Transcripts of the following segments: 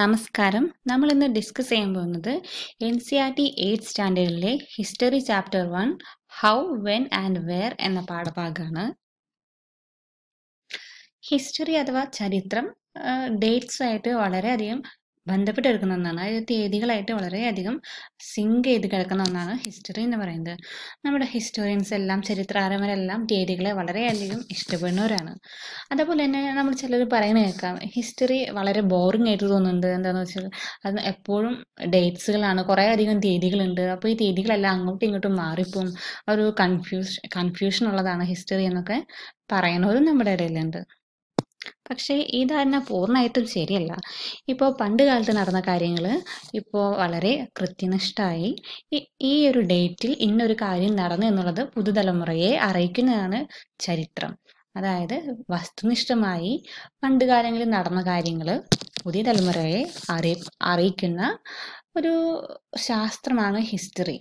നമസ്കാരം നമ്മൾ ഇന്ന് ഡിസ്കസ് ചെയ്യാൻ പോകുന്നത് N C R T eight സ്റ്റാൻഡേർഡിലെ history chapter one how when and where എന്ന പാഠഭാഗമാണ് ഹിസ്റ്ററി അഥവാ ചരിത്രം ഡേറ്റ്സ് ആയിട്ട് വളരെയധികം ബന്ധപ്പെട്ട് കിടക്കുന്ന ഒന്നാണ് അതായത് തീയതികളായിട്ട് വളരെയധികം സിങ്ക് ചെയ്ത് കിടക്കുന്ന ഒന്നാണ് ഹിസ്റ്ററി എന്ന് പറയുന്നത് നമ്മുടെ ഹിസ്റ്റോറിയൻസ് എല്ലാം ചരിത്രകാരന്മാരെല്ലാം തീയതികളെ വളരെയധികം ഇഷ്ടപ്പെടുന്നവരാണ് അതേപോലെ തന്നെ നമ്മൾ ചിലർ പറയുന്നത് കേൾക്കാം ഹിസ്റ്ററി വളരെ ബോറിംഗ് ആയിട്ട് തോന്നുന്നുണ്ട് എന്താണെന്ന് വെച്ചാൽ അത് എപ്പോഴും ഡേറ്റ്സുകളാണ് കുറേ അധികം തീയതികളുണ്ട് അപ്പോൾ ഈ തീയതികളെല്ലാം അങ്ങോട്ടും ഇങ്ങോട്ടും മാറിപ്പോവും ഒരു കൺഫ്യൂഷൻ കൺഫ്യൂഷൻ ഉള്ളതാണ് ഹിസ്റ്ററി എന്നൊക്കെ പറയുന്നവരും നമ്മുടെ ഇടയിലുണ്ട് പക്ഷേ ഈ ധാരണ പൂർണ്ണമായിട്ടും ശരിയല്ല ഇപ്പോൾ പണ്ട് കാലത്ത് നടന്ന കാര്യങ്ങൾ ഇപ്പോൾ വളരെ കൃത്യനിഷ്ഠമായി ഈ ഒരു ഡേറ്റിൽ ഇന്നൊരു കാര്യം നടന്നു എന്നുള്ളത് പുതുതലമുറയെ അറിയിക്കുന്നതാണ് ചരിത്രം അതായത് വസ്തുനിഷ്ഠമായി പണ്ട് കാലങ്ങളിൽ നടന്ന കാര്യങ്ങൾ പുതിയ തലമുറയെ അറി അറിയിക്കുന്ന ഒരു ശാസ്ത്രമാണ് ഹിസ്റ്ററി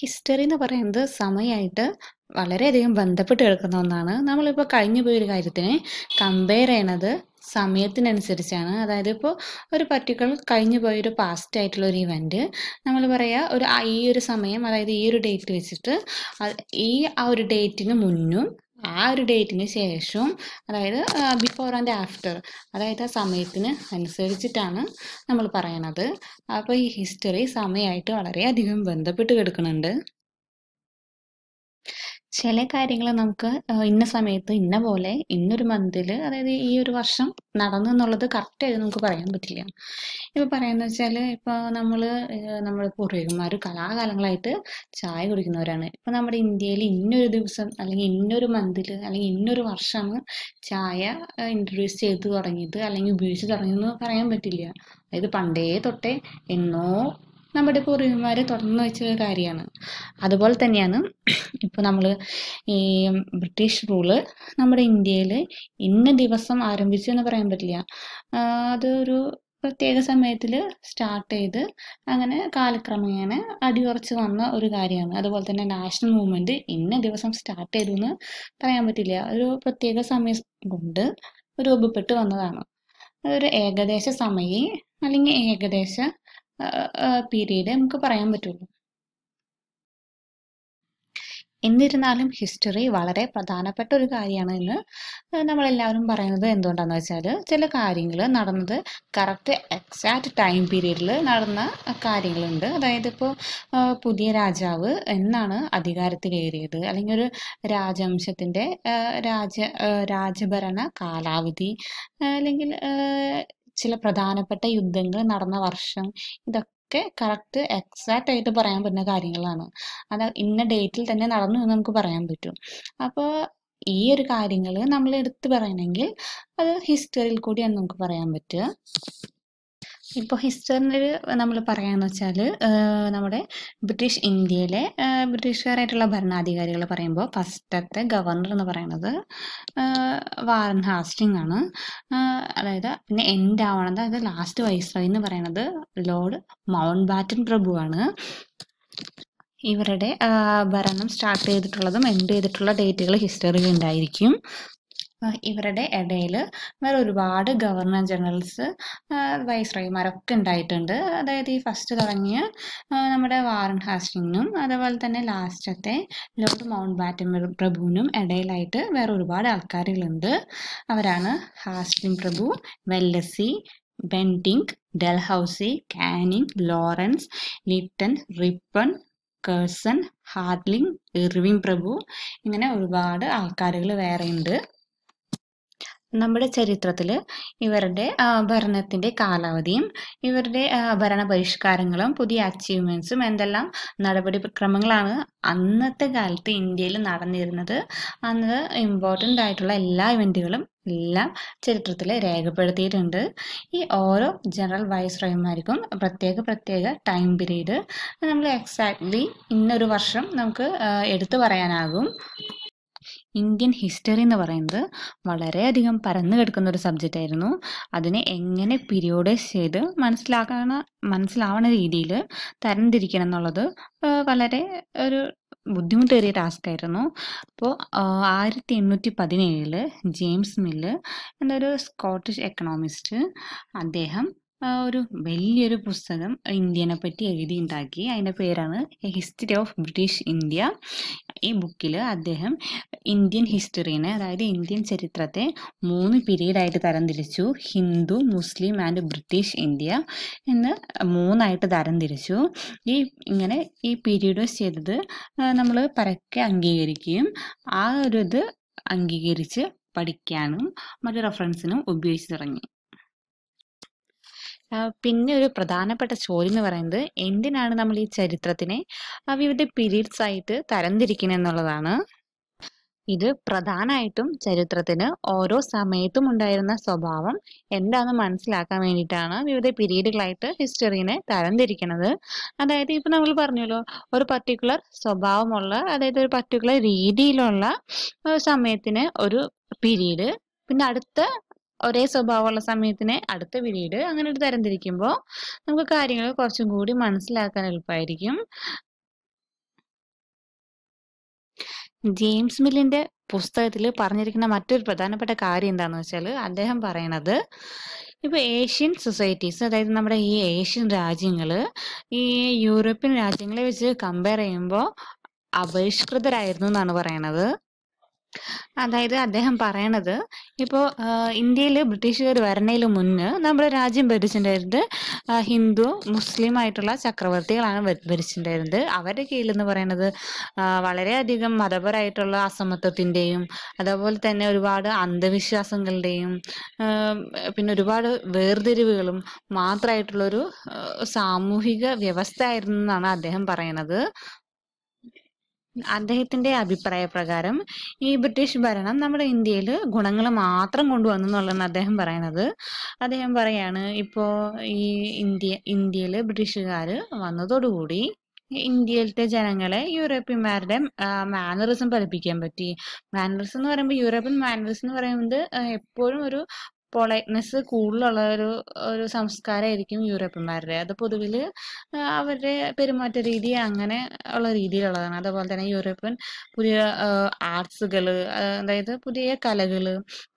ഹിസ്റ്ററി എന്ന് പറയുന്നത് സമയമായിട്ട് വളരെയധികം ബന്ധപ്പെട്ട് കിടക്കുന്ന ഒന്നാണ് നമ്മളിപ്പോൾ കഴിഞ്ഞു പോയൊരു കാര്യത്തിനെ കമ്പയർ ചെയ്യണത് സമയത്തിനനുസരിച്ചാണ് അതായത് ഇപ്പോൾ ഒരു പർട്ടിക്കുലർ കഴിഞ്ഞു പോയൊരു പാസ്റ്റ് ആയിട്ടുള്ള ഒരു ഇവൻറ്റ് നമ്മൾ പറയുക ഒരു ഈ ഒരു സമയം അതായത് ഈ ഒരു ഡേറ്റ് വെച്ചിട്ട് ഈ ആ ഒരു ഡേറ്റിന് മുന്നും ആ ഒരു ഡേറ്റിന് ശേഷം അതായത് ബിഫോർ ആൻഡ് ആഫ്റ്റർ അതായത് ആ സമയത്തിന് അനുസരിച്ചിട്ടാണ് നമ്മൾ പറയണത് അപ്പോൾ ഈ ഹിസ്റ്ററി സമയമായിട്ട് വളരെയധികം ബന്ധപ്പെട്ട് കിടക്കുന്നുണ്ട് ചില കാര്യങ്ങൾ നമുക്ക് ഇന്ന സമയത്ത് ഇന്ന പോലെ ഇന്നൊരു മന്തിൽ അതായത് ഈ ഒരു വർഷം നടന്നു എന്നുള്ളത് കറക്റ്റായിട്ട് നമുക്ക് പറയാൻ പറ്റില്ല ഇപ്പൊ പറയുന്ന വെച്ചാൽ ഇപ്പൊ നമ്മൾ നമ്മൾ പൂർവികന്മാർ കലാകാലങ്ങളായിട്ട് ചായ കുടിക്കുന്നവരാണ് ഇപ്പൊ നമ്മുടെ ഇന്ത്യയിൽ ഇന്നൊരു ദിവസം അല്ലെങ്കിൽ ഇന്നൊരു മന്തിൽ അല്ലെങ്കിൽ ഇന്നൊരു വർഷമാണ് ചായ ഇൻട്രൊഡ്യൂസ് ചെയ്ത് തുടങ്ങിയത് അല്ലെങ്കിൽ ഉപയോഗിച്ച് തുടങ്ങിയെന്ന് പറയാൻ പറ്റില്ല അതായത് പണ്ടേ തൊട്ടേ എന്നോ നമ്മുടെ പൂർവികന്മാർ തുറന്നു വെച്ച ഒരു കാര്യമാണ് അതുപോലെ തന്നെയാണ് ഇപ്പോൾ നമ്മൾ ഈ ബ്രിട്ടീഷ് റൂള് നമ്മുടെ ഇന്ത്യയിൽ ഇന്ന ദിവസം ആരംഭിച്ചു എന്ന് പറയാൻ പറ്റില്ല അതൊരു പ്രത്യേക സമയത്തിൽ സ്റ്റാർട്ട് ചെയ്ത് അങ്ങനെ കാലക്രമേണ അടിയുറച്ച് വന്ന ഒരു കാര്യമാണ് അതുപോലെ തന്നെ നാഷണൽ മൂവ്മെന്റ് ഇന്ന ദിവസം സ്റ്റാർട്ട് ചെയ്തു എന്ന് പറയാൻ പറ്റില്ല ഒരു പ്രത്യേക സമയം കൊണ്ട് രൂപപ്പെട്ടു വന്നതാണ് ഒരു ഏകദേശ സമയം അല്ലെങ്കിൽ ഏകദേശ പീരീഡ് നമുക്ക് പറയാൻ പറ്റുള്ളൂ എന്നിരുന്നാലും ഹിസ്റ്ററി വളരെ പ്രധാനപ്പെട്ട ഒരു കാര്യമാണ് എന്ന് നമ്മളെല്ലാവരും പറയുന്നത് എന്തുകൊണ്ടാന്ന് വെച്ചാൽ ചില കാര്യങ്ങൾ നടന്നത് കറക്റ്റ് എക്സാക്റ്റ് ടൈം പീരീഡിൽ നടന്ന കാര്യങ്ങളുണ്ട് അതായത് ഇപ്പോൾ പുതിയ രാജാവ് എന്നാണ് അധികാരത്തിൽ അധികാരത്തിലേറിയത് അല്ലെങ്കിൽ ഒരു രാജവംശത്തിൻ്റെ രാജ രാജഭരണ കാലാവധി അല്ലെങ്കിൽ ചില പ്രധാനപ്പെട്ട യുദ്ധങ്ങൾ നടന്ന വർഷം ഇതൊക്കെ ഒക്കെ കറക്റ്റ് എക്സാക്റ്റ് ആയിട്ട് പറയാൻ പറ്റുന്ന കാര്യങ്ങളാണ് അത് ഇന്ന ഡേറ്റിൽ തന്നെ നടന്നു എന്ന് നമുക്ക് പറയാൻ പറ്റും അപ്പോൾ ഈ ഒരു കാര്യങ്ങൾ നമ്മൾ എടുത്തു പറയണമെങ്കിൽ അത് ഹിസ്റ്ററിയിൽ കൂടിയാണ് നമുക്ക് പറയാൻ പറ്റുക ഇപ്പോൾ ഹിസ്റ്ററിൽ നമ്മൾ പറയാന്ന് വെച്ചാൽ നമ്മുടെ ബ്രിട്ടീഷ് ഇന്ത്യയിലെ ബ്രിട്ടീഷുകാരായിട്ടുള്ള ഭരണാധികാരികൾ പറയുമ്പോൾ ഫസ്റ്റത്തെ ഗവർണർ എന്ന് പറയുന്നത് വാറൻ ഹാസ്റ്റിംഗ് ആണ് അതായത് പിന്നെ എൻഡ് ആവണത് അതായത് ലാസ്റ്റ് വൈസ്രോയ് എന്ന് പറയുന്നത് ലോർഡ് മൗണ്ട് ബാറ്റൻ പ്രഭുവാണ് ഇവരുടെ ഭരണം സ്റ്റാർട്ട് ചെയ്തിട്ടുള്ളതും എൻഡ് ചെയ്തിട്ടുള്ള ഡേറ്റുകൾ ഹിസ്റ്ററിയിൽ ഉണ്ടായിരിക്കും ഇവരുടെ ഇടയിൽ വേറെ ഒരുപാട് ഗവർണർ ജനറൽസ് വൈസ്രോയിമാരൊക്കെ ഉണ്ടായിട്ടുണ്ട് അതായത് ഈ ഫസ്റ്റ് തുടങ്ങിയ നമ്മുടെ വാറൻ ഹാസ്റ്റിങ്ങും അതുപോലെ തന്നെ ലാസ്റ്റത്തെ ലോർഡ് മൗണ്ട് ബാറ്റൻ പ്രഭുവിനും ഇടയിലായിട്ട് വേറെ ഒരുപാട് ആൾക്കാരുകളുണ്ട് അവരാണ് ഹാസ്റ്റിംഗ് പ്രഭു Wellesley Bentinck Dalhousie Canning Lawrence Lytton Ripon Curzon Hardinge Irwin പ്രഭു ഇങ്ങനെ ഒരുപാട് ആൾക്കാരുകൾ വേറെയുണ്ട് നമ്മുടെ ചരിത്രത്തിൽ ഇവരുടെ ഭരണത്തിൻ്റെ കാലാവധിയും ഇവരുടെ ഭരണ പരിഷ്കാരങ്ങളും പുതിയ അച്ചീവ്മെൻറ്റ്സും എന്തെല്ലാം നടപടിക്രമങ്ങളാണ് അന്നത്തെ കാലത്ത് ഇന്ത്യയിൽ നടന്നിരുന്നത് അന്ന് ഇമ്പോർട്ടൻ്റ് ആയിട്ടുള്ള എല്ലാ ഇവൻറ്റുകളും എല്ലാം ചരിത്രത്തിൽ രേഖപ്പെടുത്തിയിട്ടുണ്ട് ഈ ഓരോ ജനറൽ വൈസ് റോയിമാർക്കും പ്രത്യേക പ്രത്യേക ടൈം പീരീഡ് നമ്മൾ എക്സാക്ട്ലി ഇന്നൊരു വർഷം നമുക്ക് എടുത്തു പറയാനാകും ഇന്ത്യൻ ഹിസ്റ്ററി എന്ന് പറയുന്നത് വളരെയധികം പരന്നു കിടക്കുന്ന ഒരു സബ്ജക്റ്റ് ആയിരുന്നു അതിനെ എങ്ങനെ പീരിയോഡൈസ് ചെയ്ത് മനസ്സിലാക്കണ മനസ്സിലാവണ രീതിയിൽ തരംതിരിക്കണം എന്നുള്ളത് വളരെ ഒരു ബുദ്ധിമുട്ടേറിയ ടാസ്ക് ആയിരുന്നു അപ്പോൾ ആയിരത്തി എണ്ണൂറ്റി പതിനേഴില് ജെയിംസ് മില്ല് എന്നൊരു സ്കോട്ടിഷ് എക്കണോമിസ്റ്റ് അദ്ദേഹം ഒരു വലിയൊരു പുസ്തകം ഇന്ത്യനെ പറ്റി എഴുതി ഉണ്ടാക്കി അതിൻ്റെ പേരാണ് a history of British India ഈ ബുക്കിൽ അദ്ദേഹം ഇന്ത്യൻ ഹിസ്റ്ററീനെ അതായത് ഇന്ത്യൻ ചരിത്രത്തെ മൂന്ന് പീരീഡായിട്ട് തരംതിരിച്ചു Hindu Muslim and British India എന്ന് മൂന്നായിട്ട് തരംതിരിച്ചു ഈ ഇങ്ങനെ ഈ പീരീഡ്സ് ചെയ്തത് നമ്മൾ പരക്കെ അംഗീകരിക്കുകയും ആ ഒരു ഇത് അംഗീകരിച്ച് പഠിക്കാനും മറ്റു റെഫറൻസിനും ഉപയോഗിച്ച് തുടങ്ങി പിന്നെ ഒരു പ്രധാനപ്പെട്ട ചോദ്യം എന്ന് പറയുന്നത് എന്തിനാണ് നമ്മൾ ഈ ചരിത്രത്തിനെ വിവിധ പീരീഡ്സ് ആയിട്ട് തരംതിരിക്കുന്നത് എന്നുള്ളതാണ് ഇത് പ്രധാനമായിട്ടും ചരിത്രത്തിന് ഓരോ സമയത്തും ഉണ്ടായിരുന്ന സ്വഭാവം എന്താണെന്ന് മനസ്സിലാക്കാൻ വേണ്ടിയിട്ടാണ് വിവിധ പീരീഡുകളായിട്ട് ഹിസ്റ്ററിനെ തരംതിരിക്കുന്നത് അതായത് ഇപ്പൊ നമ്മൾ പറഞ്ഞല്ലോ ഒരു പർട്ടിക്കുലർ സ്വഭാവമുള്ള അതായത് ഒരു പർട്ടിക്കുലർ രീതിയിലുള്ള സമയത്തിന് ഒരു പീരീഡ് പിന്നെ അടുത്ത ഒരേ സ്വഭാവമുള്ള സമയത്തിനെ അടുത്ത പിരീഡ് അങ്ങനെ ഒരു തരംതിരിക്കുമ്പോൾ നമുക്ക് കാര്യങ്ങൾ കുറച്ചും കൂടി മനസ്സിലാക്കാൻ എളുപ്പമായിരിക്കും ജെയിംസ് മില്ലിന്റെ പുസ്തകത്തിൽ പറഞ്ഞിരിക്കുന്ന മറ്റൊരു പ്രധാനപ്പെട്ട കാര്യം എന്താണെന്ന് വെച്ചാൽ അദ്ദേഹം പറയണത് ഇപ്പൊ ഏഷ്യൻ സൊസൈറ്റീസ് അതായത് നമ്മുടെ ഈ ഏഷ്യൻ രാജ്യങ്ങൾ ഈ യൂറോപ്യൻ രാജ്യങ്ങളെ വെച്ച് കമ്പയർ ചെയ്യുമ്പോൾ അപരിഷ്കൃതരായിരുന്നു എന്നാണ് പറയണത് അതായത് അദ്ദേഹം പറയണത് ഇപ്പോൾ ഇന്ത്യയിൽ ബ്രിട്ടീഷുകാർ വരണേന് മുന്ന് നമ്മുടെ രാജ്യം ഭരിച്ചിട്ടുണ്ടായിരുന്നത് ഹിന്ദു മുസ്ലിം ആയിട്ടുള്ള ചക്രവർത്തികളാണ് ഭരിച്ചിട്ടുണ്ടായിരുന്നത് അവരുടെ കീഴിൽ എന്ന് പറയുന്നത് വളരെയധികം മതപരമായിട്ടുള്ള അസമത്വത്തിൻ്റെയും അതേപോലെ തന്നെ ഒരുപാട് അന്ധവിശ്വാസങ്ങളുടെയും പിന്നെ ഒരുപാട് വേർതിരിവുകളും മാത്രമായിട്ടുള്ളൊരു സാമൂഹിക വ്യവസ്ഥ ആയിരുന്നു എന്നാണ് അദ്ദേഹം പറയണത് അദ്ദേഹത്തിന്റെ അഭിപ്രായ പ്രകാരം ഈ ബ്രിട്ടീഷ് ഭരണം നമ്മുടെ ഇന്ത്യയിൽ ഗുണങ്ങൾ മാത്രം കൊണ്ടുവന്നു എന്നുള്ളതാണ് അദ്ദേഹം പറയുന്നത് അദ്ദേഹം പറയാണ് ഇപ്പോ ഈ ഇന്ത്യ ഇന്ത്യയില് ബ്രിട്ടീഷുകാർ വന്നതോടുകൂടി ഇന്ത്യയിലത്തെ ജനങ്ങളെ യൂറോപ്യന്മാരുടെ മാനറിസം പഠിപ്പിക്കാൻ പറ്റി മാനറിസം എന്ന് പറയുമ്പോൾ യൂറോപ്യൻ മാനറിസം എന്ന് പറയുന്നത് എപ്പോഴും ഒരു പൊളൈറ്റ്നെസ് കൂടുതലുള്ള ഒരു ഒരു സംസ്കാരമായിരിക്കും യൂറോപ്യന്മാരുടെ അത് പൊതുവിൽ അവരുടെ പെരുമാറ്റ രീതി അങ്ങനെ ഉള്ള രീതിയിലുള്ളതാണ് അതുപോലെ തന്നെ യൂറോപ്യൻ പുതിയ ആർട്സുകൾ അതായത് പുതിയ കലകൾ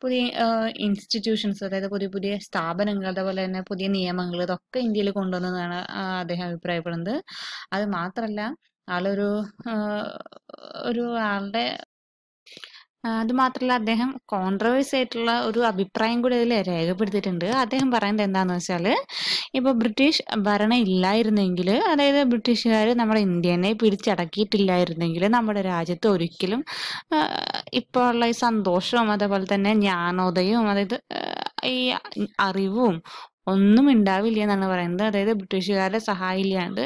പുതിയ ഇൻസ്റ്റിറ്റ്യൂഷൻസ് അതായത് പുതിയ പുതിയ സ്ഥാപനങ്ങൾ അതുപോലെ തന്നെ പുതിയ നിയമങ്ങൾ ഇതൊക്കെ ഇന്ത്യയിൽ കൊണ്ടുവന്നതാണ് അദ്ദേഹം അഭിപ്രായപ്പെടുന്നത് അത് മാത്രമല്ല ആളൊരു ഒരു ആളുടെ അതുമാത്രമല്ല അദ്ദേഹം കോൺട്രവേഴ്സ് ആയിട്ടുള്ള ഒരു അഭിപ്രായം കൂടി അതിൽ രേഖപ്പെടുത്തിയിട്ടുണ്ട് അദ്ദേഹം പറയുന്നത് എന്താന്ന് വെച്ചാൽ ഇപ്പൊ ബ്രിട്ടീഷ് ഭരണം ഇല്ലായിരുന്നെങ്കിൽ അതായത് ബ്രിട്ടീഷുകാർ നമ്മുടെ ഇന്ത്യനെ പിടിച്ചടക്കിയിട്ടില്ലായിരുന്നെങ്കിൽ നമ്മുടെ രാജ്യത്ത് ഒരിക്കലും ഇപ്പോൾ ഉള്ള ഈ സന്തോഷവും അതേപോലെ തന്നെ ജ്ഞാനോദയവും അതായത് ഈ അറിവും ഒന്നും ഉണ്ടാവില്ല എന്നാണ് പറയുന്നത് അതായത് ബ്രിട്ടീഷുകാരുടെ സഹായം ഇല്ലാണ്ട്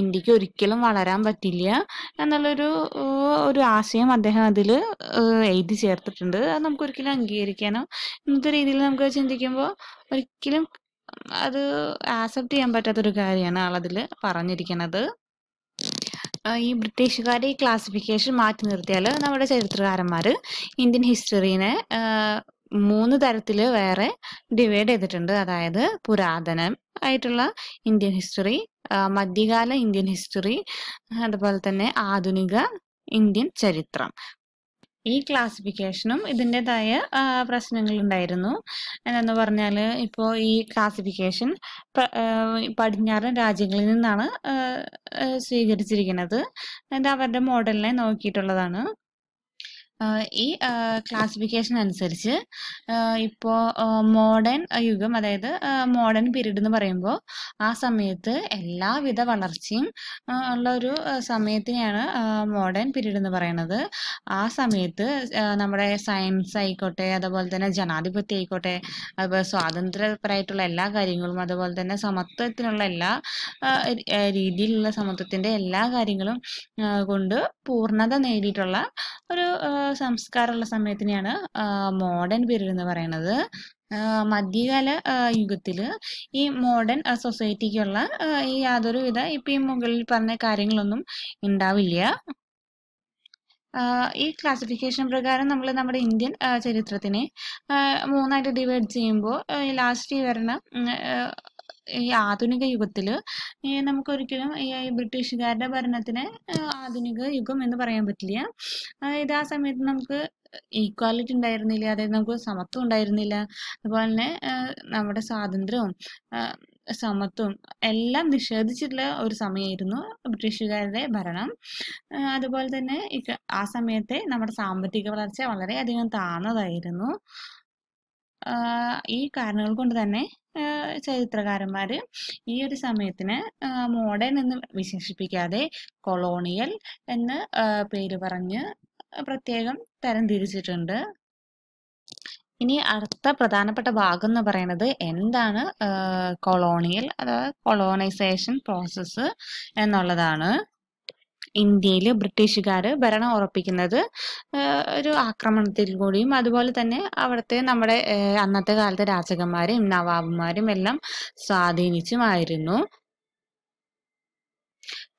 ഇന്ത്യക്ക് ഒരിക്കലും വളരാൻ പറ്റില്ല എന്നുള്ളൊരു ഒരു ആശയം അദ്ദേഹം അതിൽ എഴുതി ചേർത്തിട്ടുണ്ട് അത് നമുക്ക് ഒരിക്കലും അംഗീകരിക്കാനോ ഇന്നത്തെ രീതിയിൽ നമുക്ക് ചിന്തിക്കുമ്പോൾ ഒരിക്കലും അത് ആക്സെപ്റ്റ് ചെയ്യാൻ പറ്റാത്തൊരു കാര്യമാണ് ആളതിൽ പറഞ്ഞിരിക്കുന്നത് ഈ ബ്രിട്ടീഷുകാരുടെ ഈ ക്ലാസിഫിക്കേഷൻ മാറ്റി നിർത്തിയാൽ നമ്മുടെ ചരിത്രകാരന്മാർ ഇന്ത്യൻ ഹിസ്റ്ററീനെ മൂന്ന് തരത്തിൽ വേറെ ഡിവൈഡ് ചെയ്തിട്ടുണ്ട് അതായത് പുരാതനം ആയിട്ടുള്ള ഇന്ത്യൻ ഹിസ്റ്ററി മധ്യകാല ഇന്ത്യൻ ഹിസ്റ്ററി അതുപോലെ തന്നെ ആധുനിക ഇന്ത്യൻ ചരിത്രം ഈ ക്ലാസിഫിക്കേഷനും ഇതിൻ്റെതായ പ്രശ്നങ്ങൾ ഉണ്ടായിരുന്നു എന്നു പറഞ്ഞാൽ ഇപ്പോൾ ഈ ക്ലാസിഫിക്കേഷൻ പടിഞ്ഞാറൻ രാജ്യങ്ങളിൽ നിന്നാണ് സ്വീകരിച്ചിരിക്കുന്നത് അത് അവരുടെ മോഡലിനെ നോക്കിയിട്ടുള്ളതാണ് ഈ ക്ലാസിഫിക്കേഷൻ അനുസരിച്ച് ഇപ്പോൾ മോഡേൺ യുഗം അതായത് മോഡേൺ പീരീഡ് എന്ന് പറയുമ്പോൾ ആ സമയത്ത് എല്ലാവിധ വളർച്ചയും ഉള്ള ഒരു സമയത്തിനെയാണ് മോഡേൺ പീരീഡ് എന്ന് പറയുന്നത് ആ സമയത്ത് നമ്മുടെ സയൻസ് ആയിക്കോട്ടെ അതുപോലെ തന്നെ ജനാധിപത്യം ആയിക്കോട്ടെ അതുപോലെ സ്വാതന്ത്ര്യപരമായിട്ടുള്ള എല്ലാ കാര്യങ്ങളും അതുപോലെ തന്നെ സമത്വത്തിനുള്ള എല്ലാ രീതിയിലുള്ള സമത്വത്തിൻ്റെ എല്ലാ കാര്യങ്ങളും കൊണ്ട് പൂർണ്ണത നേടിയിട്ടുള്ള ഒരു സംസ്കാരമുള്ള സമയത്തിനെയാണ് മോഡേൺ പീരീഡ് എന്ന് പറയുന്നത് മധ്യകാല യുഗത്തിൽ ഈ മോഡേൺ സൊസൈറ്റിക്കുള്ള ഈ വിധ ഇപ്പം ഈ മുകളിൽ പറഞ്ഞ കാര്യങ്ങളൊന്നും ഉണ്ടാവില്ല ഈ ക്ലാസിഫിക്കേഷൻ പ്രകാരം നമ്മൾ നമ്മുടെ ഇന്ത്യൻ ചരിത്രത്തിനെ മൂന്നായിട്ട് ഡിവൈഡ് ചെയ്യുമ്പോൾ ലാസ്റ്റ് വരുന്ന ഈ ആധുനിക യുഗത്തിൽ ഒരിക്കലും ഈ ബ്രിട്ടീഷുകാരുടെ ഭരണത്തിന് ആധുനിക യുഗം എന്ന് പറയാൻ പറ്റില്ല അതായത് ആ സമയത്ത് നമുക്ക് ഈക്വാലിറ്റി ഉണ്ടായിരുന്നില്ല അതായത് നമുക്ക് സമത്വം ഉണ്ടായിരുന്നില്ല അതുപോലെ തന്നെ നമ്മുടെ സ്വാതന്ത്ര്യവും സമത്വം എല്ലാം നിഷേധിച്ചിട്ടുള്ള ഒരു സമയമായിരുന്നു ബ്രിട്ടീഷുകാരുടെ ഭരണം അതുപോലെ തന്നെ ആ സമയത്തെ നമ്മുടെ സാമ്പത്തിക വളർച്ച വളരെയധികം താണതായിരുന്നു ഈ കാരണങ്ങൾ കൊണ്ട് തന്നെ ചരിത്രകാരന്മാർ ഈ ഒരു സമയത്തിന് മോഡേൺ എന്ന് വിശേഷിപ്പിക്കാതെ കൊളോണിയൽ എന്ന് പേര് പറഞ്ഞ് പ്രത്യേകം തരംതിരിച്ചിട്ടുണ്ട് ഇനി അടുത്ത പ്രധാനപ്പെട്ട ഭാഗം എന്ന് പറയുന്നത് എന്താണ് കൊളോണിയൽ അഥവാ കൊളോണൈസേഷൻ പ്രോസസ്സ് എന്നുള്ളതാണ് ഇന്ത്യയിൽ ബ്രിട്ടീഷുകാർ ഭരണം ഉറപ്പിക്കുന്നത് ഒരു ആക്രമണത്തിൽ കൂടിയും അതുപോലെ തന്നെ അവിടുത്തെ നമ്മുടെ അന്നത്തെ കാലത്തെ രാജകന്മാരും നവാബുമാരും എല്ലാം സ്വാധീനിച്ചുമായിരുന്നു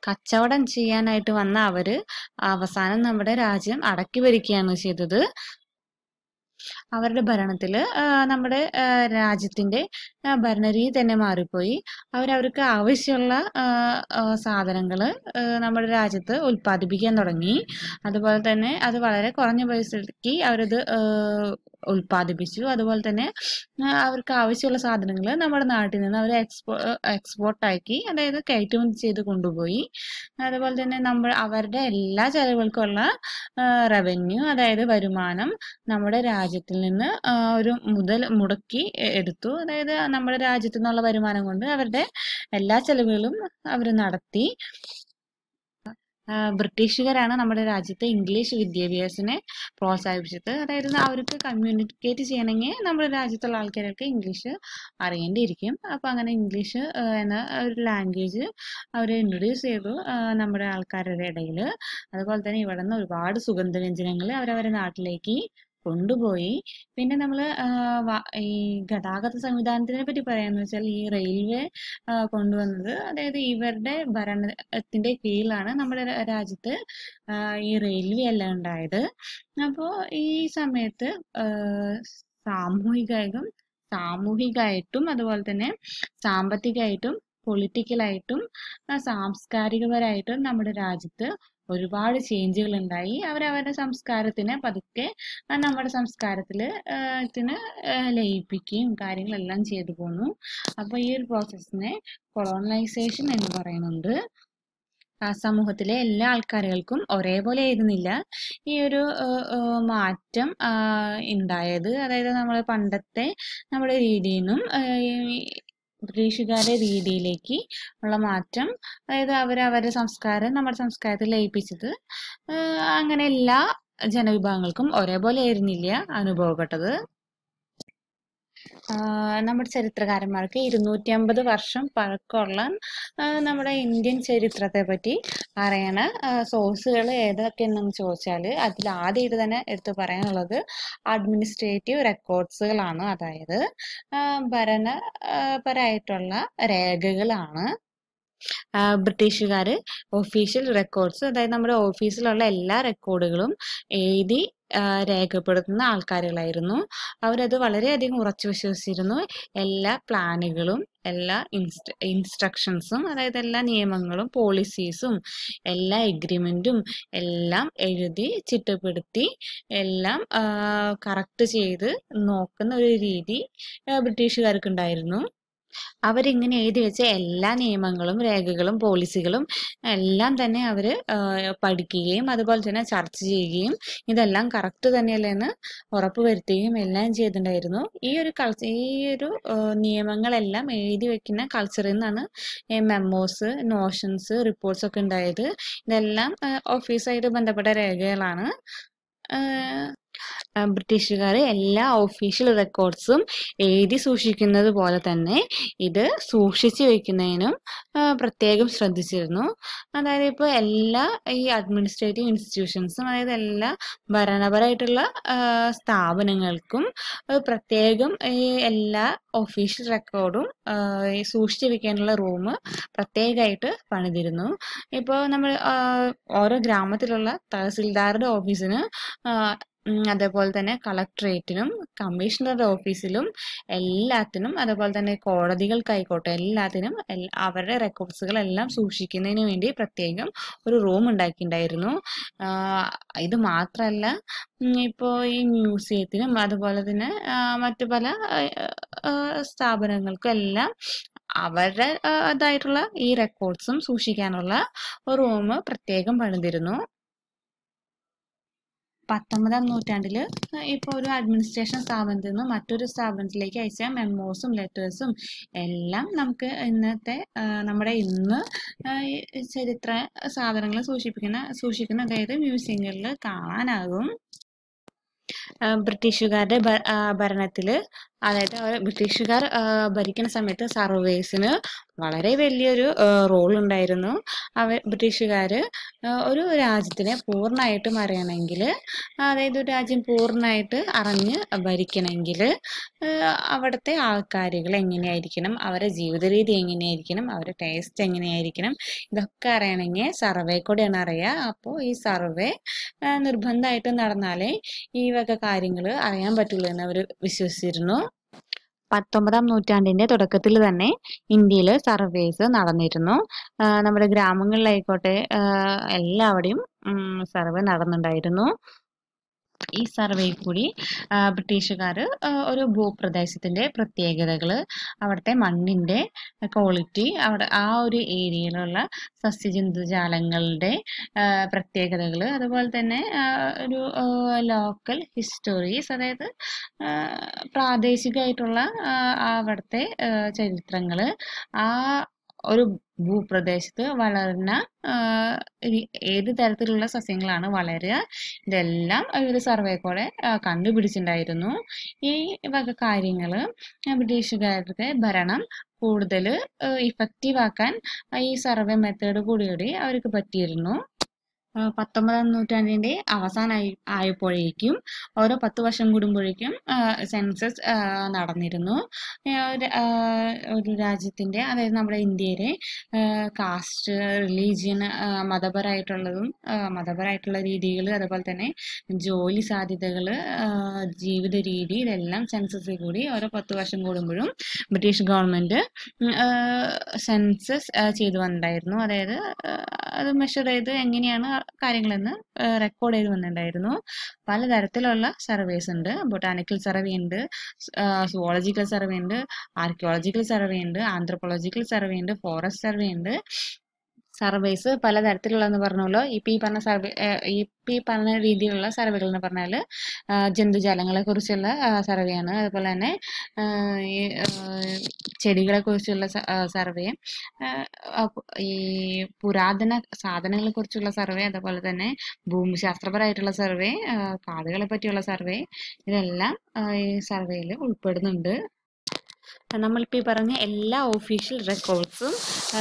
കച്ചവടം ചെയ്യാനായിട്ട് വന്ന അവര് അവസാനം നമ്മുടെ രാജ്യം അടക്കി ഭരിക്കുകയാണ് ചെയ്തത് അവരുടെ ഭരണത്തിൽ നമ്മുടെ രാജ്യത്തിൻ്റെ ഭരണരീതി തന്നെ മാറിപ്പോയി അവരവർക്ക് ആവശ്യമുള്ള സാധനങ്ങൾ നമ്മുടെ രാജ്യത്ത് ഉൽപ്പാദിപ്പിക്കാൻ തുടങ്ങി അതുപോലെ തന്നെ അത് വളരെ കുറഞ്ഞ പൈസക്ക് അവരത് ഉൽപ്പാദിപ്പിച്ചു അതുപോലെ തന്നെ അവർക്ക് ആവശ്യമുള്ള സാധനങ്ങൾ നമ്മുടെ നാട്ടിൽ നിന്ന് അവർ എക്സ്പോ എക്സ്പോർട്ടാക്കി അതായത് കയറ്റുമതി ചെയ്ത് കൊണ്ടുപോയി അതുപോലെ തന്നെ നമ്മൾ അവരുടെ എല്ലാ ചെലവുകൾക്കുള്ള റവന്യൂ അതായത് വരുമാനം നമ്മുടെ രാജ്യത്തിൽ നിന്ന് ഒരു മുതൽ മുടക്കി എടുത്തു അതായത് നമ്മുടെ രാജ്യത്തു നിന്നുള്ള വരുമാനം കൊണ്ട് അവരുടെ എല്ലാ ചെലവുകളും അവർ നടത്തി ബ്രിട്ടീഷുകാരാണ് നമ്മുടെ രാജ്യത്തെ ഇംഗ്ലീഷ് വിദ്യാഭ്യാസത്തിനെ പ്രോത്സാഹിപ്പിച്ചത് അതായത് അവർക്ക് കമ്മ്യൂണിക്കേറ്റ് ചെയ്യണമെങ്കിൽ നമ്മുടെ രാജ്യത്തുള്ള ആൾക്കാർക്ക് ഇംഗ്ലീഷ് അറിയേണ്ടിയിരിക്കും അപ്പം അങ്ങനെ ഇംഗ്ലീഷ് എന്ന ഒരു ലാംഗ്വേജ് അവർ ഇൻട്രൊഡ്യൂസ് ചെയ്തു നമ്മുടെ ആൾക്കാരുടെ ഇടയിൽ അതുപോലെ തന്നെ ഇവിടെ നിന്ന് ഒരുപാട് സുഗന്ധവ്യഞ്ജനങ്ങൾ അവരവരുടെ നാട്ടിലേക്ക് കൊണ്ടുപോയി പിന്നെ നമ്മൾ ഈ ഗതാഗത സംവിധാനത്തിനെ പറ്റി പറയാന്ന് വെച്ചാൽ ഈ റെയിൽവേ കൊണ്ടുവന്നത് അതായത് ഇവരുടെ ഭരണത്തിന്റെ കീഴിലാണ് നമ്മുടെ രാജ്യത്ത് ഈ റെയിൽവേ എല്ലാം ഉണ്ടായത് അപ്പോൾ ഈ സമയത്ത് സാമൂഹികം സാമൂഹികമായിട്ടും അതുപോലെ തന്നെ സാമ്പത്തികമായിട്ടും പൊളിറ്റിക്കലായിട്ടും സാംസ്കാരികപരമായിട്ടും നമ്മുടെ രാജ്യത്ത് ഒരുപാട് ചേഞ്ചുകൾ ഉണ്ടായി അവരവരുടെ സംസ്കാരത്തിനെ പതുക്കെ നമ്മുടെ സംസ്കാരത്തിൽ ത്തിന് ലയിപ്പിക്കുകയും കാര്യങ്ങളെല്ലാം ചെയ്തു പോന്നു അപ്പോൾ ഈ ഒരു പ്രോസസ്സിനെ കൊളോണലൈസേഷൻ എന്ന് പറയുന്നുണ്ട് ആ സമൂഹത്തിലെ എല്ലാ ആൾക്കാരുകൾക്കും ഒരേപോലെ ആയിരുന്നില്ല ഈ ഒരു മാറ്റം ഉണ്ടായത് അതായത് നമ്മൾ പണ്ടത്തെ നമ്മുടെ രീതിയിൽ നിന്നും ബ്രിട്ടീഷുകാരുടെ രീതിയിലേക്ക് ഉള്ള മാറ്റം അതായത് അവർ അവരുടെ സംസ്കാരം നമ്മുടെ സംസ്കാരത്തിൽ ലയിപ്പിച്ചത് അങ്ങനെ എല്ലാ ജനവിഭാഗങ്ങൾക്കും ഒരേപോലെ ആയിരുന്നില്ല അനുഭവപ്പെട്ടത് നമ്മുടെ ചരിത്രകാരന്മാർക്ക് ഇരുന്നൂറ്റി അമ്പത് വർഷം പഴക്കമുള്ള നമ്മുടെ ഇന്ത്യൻ ചരിത്രത്തെ പറ്റി അറിയണ സോഴ്സുകൾ ഏതൊക്കെയെന്ന് ചോദിച്ചാൽ അതിൽ ആദ്യമായിട്ട് തന്നെ എടുത്തു പറയാനുള്ളത് അഡ്മിനിസ്ട്രേറ്റീവ് റെക്കോർഡ്സുകളാണ് അതായത് ഭരണപരമായിട്ടുള്ള രേഖകളാണ് ബ്രിട്ടീഷുകാർ ഒഫീഷ്യൽ റെക്കോർഡ്സ് അതായത് നമ്മുടെ ഓഫീസിലുള്ള എല്ലാ റെക്കോർഡുകളും എഴുതി രേഖപ്പെടുത്തുന്ന ആൾക്കാരുകളായിരുന്നു അവരത് വളരെയധികം ഉറച്ചു വിശ്വസിച്ചിരുന്നു എല്ലാ പ്ലാനുകളും എല്ലാ ഇൻസ്ട്രക്ഷൻസും അതായത് എല്ലാ നിയമങ്ങളും പോളിസീസും എല്ലാ എഗ്രിമെൻറ്റും എല്ലാം എഴുതി ചിട്ടപ്പെടുത്തി എല്ലാം കറക്റ്റ് ചെയ്ത് നോക്കുന്ന ഒരു രീതി ബ്രിട്ടീഷുകാർക്ക് ഉണ്ടായിരുന്നു അവരിങ്ങനെ എഴുതി വെച്ച എല്ലാ നിയമങ്ങളും രേഖകളും പോളിസികളും എല്ലാം തന്നെ അവർ പഠിക്കുകയും അതുപോലെ തന്നെ ചർച്ച ചെയ്യുകയും ഇതെല്ലാം കറക്റ്റ് തന്നെയല്ലെന്ന് ഉറപ്പുവരുത്തുകയും എല്ലാം ചെയ്തിട്ടുണ്ടായിരുന്നു ഈ ഒരു കൾച്ചർ ഈ ഒരു നിയമങ്ങളെല്ലാം എഴുതി വെക്കുന്ന കൾച്ചറിൽ നിന്നാണ് മെമ്മോസ് നോഷൻസ് റിപ്പോർട്ട്സ് ഒക്കെ ഉണ്ടായത് ഇതെല്ലാം ഓഫീസായിട്ട് ബന്ധപ്പെട്ട രേഖകളാണ് ബ്രിട്ടീഷുകാർ എല്ലാ ഒഫീഷ്യൽ റെക്കോർഡ്സും എഴുതി സൂക്ഷിക്കുന്നത് പോലെ തന്നെ ഇത് സൂക്ഷിച്ചു വയ്ക്കുന്നതിനും പ്രത്യേകം ശ്രദ്ധിച്ചിരുന്നു അതായത് ഇപ്പോൾ എല്ലാ ഈ അഡ്മിനിസ്ട്രേറ്റീവ് ഇൻസ്റ്റിറ്റ്യൂഷൻസും അതായത് എല്ലാ ഭരണപരമായിട്ടുള്ള സ്ഥാപനങ്ങൾക്കും പ്രത്യേകം ഈ എല്ലാ ഒഫീഷ്യൽ റെക്കോർഡും സൂക്ഷിച്ചു വയ്ക്കാനുള്ള റൂം പ്രത്യേകമായിട്ട് പണിതിരുന്നു ഇപ്പോൾ നമ്മൾ ഓരോ ഗ്രാമത്തിലുള്ള തഹസിൽദാറുടെ ഓഫീസിന് അതേപോലെ തന്നെ കളക്ടറേറ്റിനും കമ്മീഷണറുടെ ഓഫീസിലും എല്ലാത്തിനും അതേപോലെ തന്നെ കോടതികൾക്കായിക്കോട്ടെ എല്ലാത്തിനും അവരുടെ റെക്കോർഡ്സുകളെല്ലാം സൂക്ഷിക്കുന്നതിന് വേണ്ടി പ്രത്യേകം ഒരു റൂം ഉണ്ടാക്കിയിട്ടുണ്ടായിരുന്നു ഇത് മാത്രമല്ല ഇപ്പോൾ ഈ മ്യൂസിയത്തിനും അതുപോലെ തന്നെ മറ്റു പല സ്ഥാപനങ്ങൾക്കും എല്ലാം അവരുടെ അതായിട്ടുള്ള ഈ റെക്കോർഡ്സും സൂക്ഷിക്കാനുള്ള റൂം പ്രത്യേകം പണിതിരുന്നു പത്തൊമ്പതാം നൂറ്റാണ്ടിൽ ഇപ്പോൾ ഒരു അഡ്മിനിസ്ട്രേഷൻ സ്ഥാപനത്തിൽ നിന്ന് മറ്റൊരു സ്ഥാപനത്തിലേക്ക് അയച്ച മെമ്മോസും ലെറ്റേഴ്സും എല്ലാം നമുക്ക് ഇന്നത്തെ നമ്മുടെ ഇന്ന് ചരിത്ര സാധനങ്ങൾ സൂക്ഷിപ്പിക്കുന്ന സൂക്ഷിക്കുന്ന അതായത് മ്യൂസിയങ്ങളിൽ കാണാനാകും ബ്രിട്ടീഷുകാരുടെ ഭരണത്തിൽ അതായത് ബ്രിട്ടീഷുകാർ ഭരിക്കുന്ന സമയത്ത് സർവേസിന് വളരെ വലിയൊരു റോൾ ഉണ്ടായിരുന്നു അവർ ബ്രിട്ടീഷുകാർ ഒരു രാജ്യത്തിനെ പൂർണ്ണമായിട്ടും അറിയണമെങ്കിൽ അതായത് ഒരു രാജ്യം പൂർണ്ണമായിട്ട് അറിഞ്ഞ് ഭരിക്കണമെങ്കിൽ അവിടുത്തെ ആൾക്കാരുകൾ എങ്ങനെയായിരിക്കണം അവരുടെ ജീവിത രീതി എങ്ങനെയായിരിക്കണം അവരുടെ ടേസ്റ്റ് എങ്ങനെയായിരിക്കണം ഇതൊക്കെ അറിയണമെങ്കിൽ സർവേ കൂടെയാണ് അറിയുക അപ്പോൾ ഈ സർവേ നിർബന്ധമായിട്ട് നടന്നാലേ ഈ വക കാര്യങ്ങൾ അറിയാൻ പറ്റുള്ളൂ എന്ന് അവർ വിശ്വസിച്ചിരുന്നു പത്തൊമ്പതാം നൂറ്റാണ്ടിന്റെ തുടക്കത്തിൽ തന്നെ ഇന്ത്യയിൽ സർവേസ് നടന്നിരുന്നു നമ്മുടെ ഗ്രാമങ്ങളിലായിക്കോട്ടെ എല്ലാവിടെയും സർവേ നടന്നുണ്ടായിരുന്നു ഈ സർവേയിൽ കൂടി ബ്രിട്ടീഷുകാർ ഒരു ഭൂപ്രദേശത്തിൻ്റെ പ്രത്യേകതകൾ അവിടുത്തെ മണ്ണിൻ്റെ ക്വാളിറ്റി അവിടെ ആ ഒരു ഏരിയയിലുള്ള സസ്യജന്തുജാലങ്ങളുടെ പ്രത്യേകതകൾ അതുപോലെ തന്നെ ഒരു ലോക്കൽ ഹിസ്റ്ററീസ് അതായത് പ്രാദേശികമായിട്ടുള്ള അവിടുത്തെ ചരിത്രങ്ങൾ ആ ഒരു ഭൂപ്രദേശത്ത് വളരുന്ന ഏത് തരത്തിലുള്ള സസ്യങ്ങളാണ് വളരുക ഇതെല്ലാം സർവേ കൂടെ കണ്ടുപിടിച്ചിട്ടുണ്ടായിരുന്നു ഈ വക കാര്യങ്ങൾ ബ്രിട്ടീഷുകാരുടെ ഭരണം കൂടുതൽ ഇഫക്റ്റീവ് ആക്കാൻ ഈ സർവേ മെത്തേഡ് കൂടിയോടെ അവർക്ക് പറ്റിയിരുന്നു പത്തൊമ്പതാം നൂറ്റാണ്ടിന്റെ അവസാനമായി ആയപ്പോഴേക്കും ഓരോ പത്ത് വർഷം കൂടുമ്പോഴേക്കും സെൻസസ് നടന്നിരുന്നു ഒരു രാജ്യത്തിന്റെ അതായത് നമ്മുടെ ഇന്ത്യയിലെ കാസ്റ്റ് റിലീജിയൻ മതപരമായിട്ടുള്ളതും മതപരമായിട്ടുള്ള രീതികൾ അതുപോലെ തന്നെ ജോലി സാധ്യതകൾ ജീവിത രീതി ഇതെല്ലാം സെൻസസിൽ കൂടി ഓരോ പത്ത് വർഷം കൂടുമ്പോഴും ബ്രിട്ടീഷ് ഗവൺമെന്റ് സെൻസസ് ചെയ്തു വന്നിട്ടുണ്ടായിരുന്നു അതായത് അത് മെഷർ ചെയ്ത് എങ്ങനെയാണ് കാര്യങ്ങളെന്ന് റെക്കോർഡ് ചെയ്ത് വന്നിട്ടുണ്ടായിരുന്നു പലതരത്തിലുള്ള സർവേസ് ഉണ്ട് ബൊട്ടാനിക്കൽ സർവേ ഉണ്ട് സുവോളജിക്കൽ സർവേ ഉണ്ട് ആർക്കിയോളജിക്കൽ സർവേ ഉണ്ട് ആന്ത്രോപോളജിക്കൽ സർവേ ഉണ്ട് ഫോറസ്റ്റ് സർവേ ഉണ്ട് സർവേസ് പലതരത്തിലുള്ളതെന്ന് പറഞ്ഞല്ലോ ഇപ്പം ഈ പറഞ്ഞ സർവേ ഇപ്പം ഈ പറഞ്ഞ രീതിയിലുള്ള സർവേകൾ എന്ന് പറഞ്ഞാൽ ജന്തുജാലങ്ങളെ കുറിച്ചുള്ള സർവേയാണ് അതുപോലെ തന്നെ ചെടികളെ കുറിച്ചുള്ള സർവേ ഈ പുരാതന സാധനങ്ങളെ കുറിച്ചുള്ള സർവേ അതുപോലെ തന്നെ ഭൂമിശാസ്ത്രപരമായിട്ടുള്ള സർവേ കാടുകളെ പറ്റിയുള്ള സർവേ ഇതെല്ലാം ഈ സർവേയിൽ ഉൾപ്പെടുന്നുണ്ട് നമ്മളിപ്പോൾ ഈ പറഞ്ഞ എല്ലാ ഒഫീഷ്യൽ റെക്കോർഡ്സും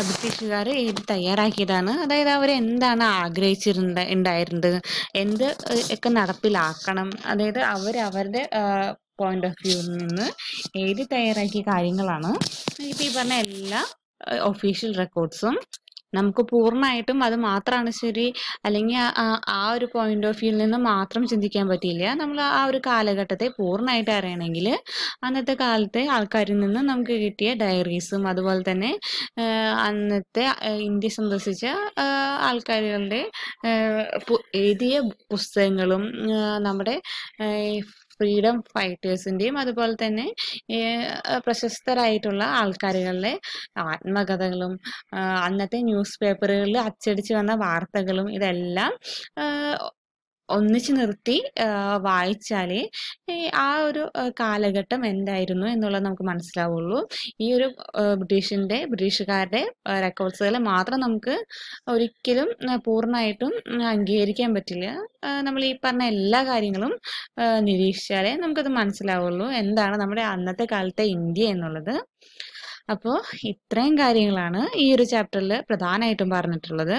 ബ്രിട്ടീഷുകാർ തയ്യാറാക്കിയതാണ് അതായത് അവർ എന്താണ് ആഗ്രഹിച്ചിരുന്ന ഉണ്ടായിരുന്നത് എന്ത് ഒക്കെ നടപ്പിലാക്കണം അതായത് അവർ അവരുടെ പോയിന്റ് ഓഫ് വ്യൂവിൽ നിന്ന് എഴുതി തയ്യാറാക്കിയ കാര്യങ്ങളാണ് ഇപ്പം ഈ പറഞ്ഞ എല്ലാ ഒഫീഷ്യൽ റെക്കോർഡ്സും നമുക്ക് പൂർണ്ണമായിട്ടും അത് മാത്രമാണ് ശരി അല്ലെങ്കിൽ ആ ഒരു പോയിന്റ് ഓഫ് വ്യൂവിൽ നിന്ന് മാത്രം ചിന്തിക്കാൻ പറ്റിയില്ല നമ്മൾ ആ ഒരു കാലഘട്ടത്തെ പൂർണ്ണമായിട്ട് അറിയണമെങ്കിൽ അന്നത്തെ കാലത്തെ ആൾക്കാരിൽ നിന്ന് നമുക്ക് കിട്ടിയ ഡയറീസും അതുപോലെ തന്നെ അന്നത്തെ ഇന്ത്യ സന്ദർശിച്ച ആൾക്കാരുടെ എഴുതിയ പുസ്തകങ്ങളും നമ്മുടെ ഫ്രീഡം ഫൈറ്റേഴ്സിൻ്റെയും അതുപോലെ തന്നെ പ്രശസ്തരായിട്ടുള്ള ആൾക്കാരുകളുടെ ആത്മകഥകളും അന്നത്തെ ന്യൂസ് പേപ്പറുകളിൽ അച്ചടിച്ച് വന്ന വാർത്തകളും ഇതെല്ലാം ഒന്നിച്ച് നിർത്തി വായിച്ചാലേ ആ ഒരു കാലഘട്ടം എന്തായിരുന്നു എന്നുള്ളത് നമുക്ക് മനസ്സിലാവുള്ളൂ ഈ ഒരു ബ്രിട്ടീഷിൻ്റെ ബ്രിട്ടീഷുകാരുടെ റെക്കോർഡ്സുകൾ മാത്രം നമുക്ക് ഒരിക്കലും പൂർണ്ണമായിട്ടും അംഗീകരിക്കാൻ പറ്റില്ല നമ്മൾ ഈ പറഞ്ഞ എല്ലാ കാര്യങ്ങളും നിരീക്ഷിച്ചാലേ നമുക്കത് മനസ്സിലാവുള്ളൂ എന്താണ് നമ്മുടെ അന്നത്തെ കാലത്തെ ഇന്ത്യ എന്നുള്ളത് അപ്പോൾ ഇത്രയും കാര്യങ്ങളാണ് ഈ ഒരു ചാപ്റ്ററിൽ പ്രധാനമായിട്ടും പറഞ്ഞിട്ടുള്ളത്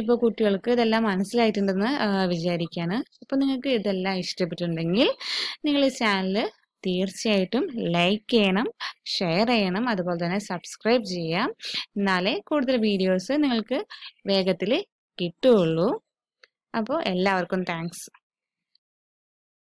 ഇപ്പോൾ കുട്ടികൾക്ക് ഇതെല്ലാം മനസ്സിലായിട്ടുണ്ടെന്ന് വിചാരിക്കുകയാണ് അപ്പോൾ നിങ്ങൾക്ക് ഇതെല്ലാം ഇഷ്ടപ്പെട്ടിട്ടുണ്ടെങ്കിൽ നിങ്ങൾ ഈ ചാനൽ തീർച്ചയായിട്ടും ലൈക്ക് ചെയ്യണം ഷെയർ ചെയ്യണം അതുപോലെ തന്നെ സബ്സ്ക്രൈബ് ചെയ്യാം എന്നാലേ കൂടുതൽ വീഡിയോസ് നിങ്ങൾക്ക് വേഗത്തിൽ കിട്ടുകയുള്ളൂ അപ്പോൾ എല്ലാവർക്കും താങ്ക്സ്